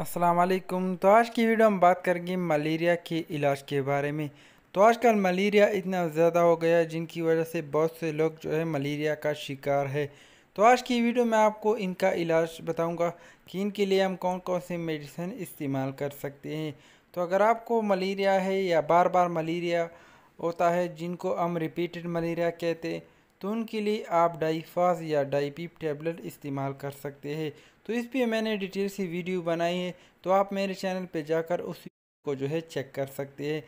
असलकुम तो आज की वीडियो हम बात करेंगे मलेरिया के इलाज के बारे में तो आजकल मलेरिया इतना ज़्यादा हो गया है जिनकी वजह से बहुत से लोग जो है मलेरिया का शिकार है तो आज की वीडियो में आपको इनका इलाज बताऊंगा कि इनके लिए हम कौन कौन से मेडिसिन इस्तेमाल कर सकते हैं तो अगर आपको मलेरिया है या बार बार मलेरिया होता है जिनको हम रिपीटेड मलेरिया कहते हैं तो उनके लिए आप डाईफास या डाईपीप टैबलेट इस्तेमाल कर सकते हैं तो इस पर मैंने डिटेल से वीडियो बनाई है तो आप मेरे चैनल पर जाकर उस को जो है चेक कर सकते हैं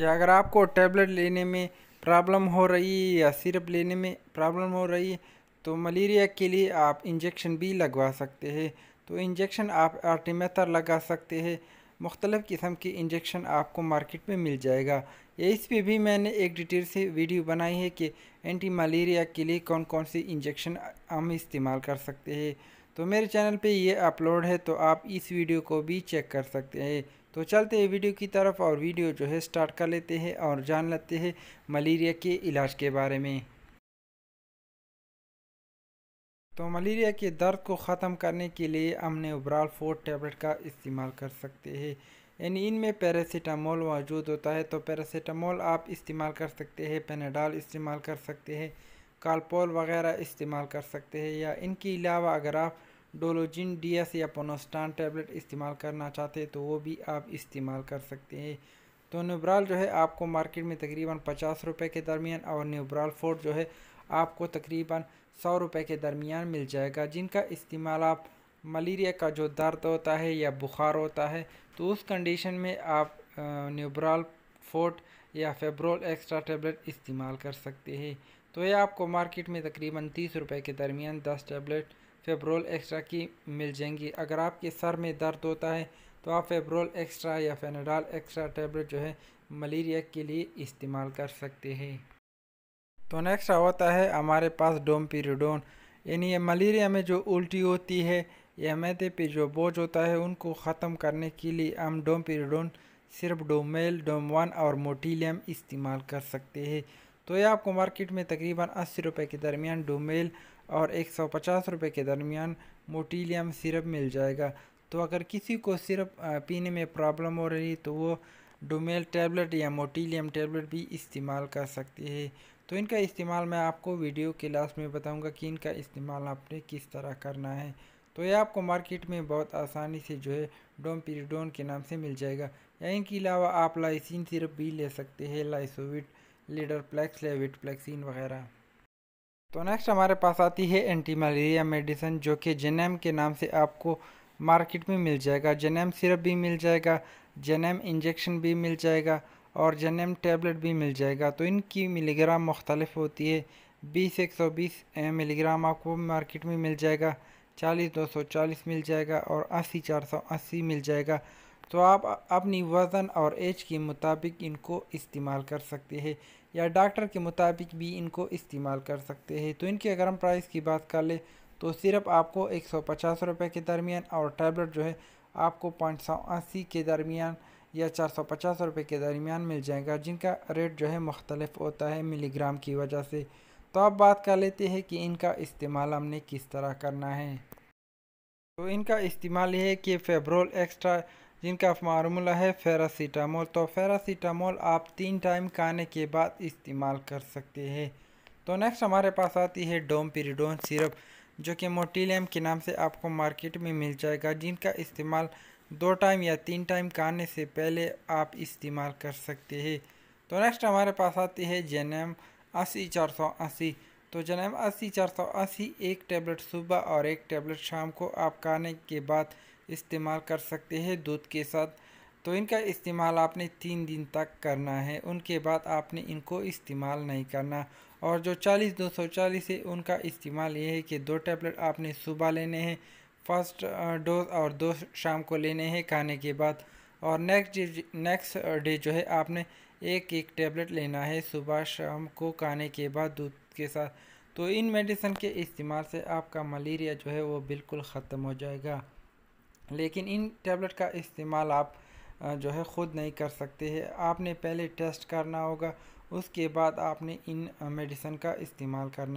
या अगर आपको टैबलेट लेने में प्रॉब्लम हो रही है या सिरप लेने में प्रॉब्लम हो रही है तो मलेरिया के लिए आप इंजेक्शन भी लगवा सकते हैं तो इंजेक्शन आप आर्टिमेथर लगा सकते हैं मुख्तलिफ़ किस्म के इंजेक्शन आपको मार्केट में मिल जाएगा इस पर भी मैंने एक डिटेल से वीडियो बनाई है कि एंटी मलेरिया के लिए कौन कौन से इंजेक्शन हम इस्तेमाल कर सकते हैं तो मेरे चैनल पे ये अपलोड है तो आप इस वीडियो को भी चेक कर सकते हैं तो चलते हैं वीडियो की तरफ और वीडियो जो है स्टार्ट कर लेते हैं और जान लेते हैं मलेरिया के इलाज के बारे में तो मलेरिया के दर्द को ख़त्म करने के लिए हमने उबराल फोर टेबलेट का इस्तेमाल कर सकते हैं यानी इनमें पैरासीटामोल मौजूद होता है तो पैरासीटामोल आप इस्तेमाल कर सकते हैं पेनाडाल इस्तेमाल कर सकते हैं कालपोल वगैरह इस्तेमाल कर सकते हैं या इनके अलावा अगर आप डोलोजिन डी एस या पोनोस्टान टैबलेट इस्तेमाल करना चाहते हैं तो वो भी आप इस्तेमाल कर सकते हैं तो न्यूब्राल जो है आपको मार्केट में तकरीबन पचास रुपये के दरमियान और न्यूब्राल फोर्ट जो है आपको तकरीबन सौ रुपये के दरमियान मिल जाएगा जिनका इस्तेमाल आप मलेरिया का जो दर्द होता है या बुखार होता है तो उस कंडीशन में आप न्यूब्राल फोर्ट या फेब्रोल एक्स्ट्रा टेबलेट इस्तेमाल कर सकते हैं तो ये आपको मार्केट में तकरीबन तीस रुपये के दरमियान दस टेबलेट फेब्रोल एक्स्ट्रा की मिल जाएंगी अगर आपके सर में दर्द होता है तो आप फेब्रोल एक्स्ट्रा या फेनाडाल एक्स्ट्रा टेबलेट जो है मलेरिया के लिए इस्तेमाल कर सकते हैं तो नेक्स्ट होता है हमारे पास डोमपीरिडोन यानी ये मलेरिया में जो उल्टी होती है या मैदे पे जो बोझ होता है उनको ख़त्म करने के लिए हम डोमपीरिडोन सिर्फ डोमेल डोमवान और मोटीलियम इस्तेमाल कर सकते हैं तो ये आपको मार्केट में तकरीबन अस्सी रुपये के दरमियान डोमेल और एक सौ पचास रुपये के दरमियान मोटीलियम सिरप मिल जाएगा तो अगर किसी को सिरप पीने में प्रॉब्लम हो रही तो वो डोमेल टैबलेट या मोटीलियम टैबलेट भी इस्तेमाल कर सकते हैं तो इनका इस्तेमाल मैं आपको वीडियो के लास्ट में बताऊंगा कि इनका इस्तेमाल आपने किस तरह करना है तो ये आपको मार्केट में बहुत आसानी से जो है डोम डोमपिरिडोन के नाम से मिल जाएगा या इनके अलावा आप लाइसिन सिरप भी ले सकते हैं लाइसोविट लीडर प्लेक्स लेविट प्लेक्सिन वगैरह तो नेक्स्ट हमारे पास आती है एंटी मलेरिया मेडिसन जो कि जेनेम के नाम से आपको मार्केट में मिल जाएगा जेनेम सिरप भी मिल जाएगा जनेम इंजेक्शन भी मिल जाएगा और जनेम टैबलेट भी मिल जाएगा तो इनकी मिलीग्राम मुख्तलिफ होती है बीस एक सौ बीस मिलीग्राम आपको मार्केट में मिल जाएगा चालीस दो सौ चालीस मिल जाएगा और अस्सी चार सौ अस्सी मिल जाएगा तो आप अपनी वज़न और एज के मुताबिक इनको इस्तेमाल कर सकते हैं या डॉक्टर के मुताबिक भी इनको इस्तेमाल कर सकते हैं तो इनके अगर हम प्राइस की बात कर लें तो सिर्फ आपको एक सौ पचास रुपये के दरमियान और टैबलेट जो है आपको पाँच सौ अस्सी के दरमियान या चार सौ पचास रुपये के दरमियान मिल जाएगा जिनका रेट जो है मुख्तलफ होता है मिलीग्राम की वजह से तो अब बात कर लेते हैं कि इनका इस्तेमाल हमने किस तरह करना है तो इनका इस्तेमाल यह है कि फेब्रोल एक्स्ट्रा जिनका फार्मूला है फेरासीटामोल तो फेरासीटामोल आप तीन टाइम खाने के बाद इस्तेमाल कर सकते हैं तो नेक्स्ट हमारे पास आती है डोम पिरीडोन सिरप जो कि मोटी के नाम से आपको मार्केट में मिल जाएगा जिनका इस्तेमाल दो टाइम या तीन टाइम खाने से पहले आप इस्तेमाल कर सकते हैं तो नेक्स्ट हमारे पास आती है जनेम अस्सी चार सौ अस्सी तो जनेम अस्सी चार सौ अस्सी एक टैबलेट सुबह और एक टैबलेट शाम को आप खाने के बाद इस्तेमाल कर सकते हैं दूध के साथ तो इनका इस्तेमाल आपने तीन दिन तक करना है उनके बाद आपने इनको इस्तेमाल नहीं करना और जो चालीस दो सौ चालीस है उनका इस्तेमाल ये है कि दो टैबलेट आपने सुबह लेने हैं फर्स्ट डोज और दो शाम को लेने हैं खाने के बाद और नेक्स्ट नेक्स्ट डे जो है आपने एक एक टैबलेट लेना है सुबह शाम को खाने के बाद दूध के साथ तो इन मेडिसिन के इस्तेमाल से आपका मलेरिया जो है वो बिल्कुल ख़त्म हो जाएगा लेकिन इन टैबलेट का इस्तेमाल आप जो है ख़ुद नहीं कर सकते हैं आपने पहले टेस्ट करना होगा उसके बाद आपने इन मेडिसन का इस्तेमाल करना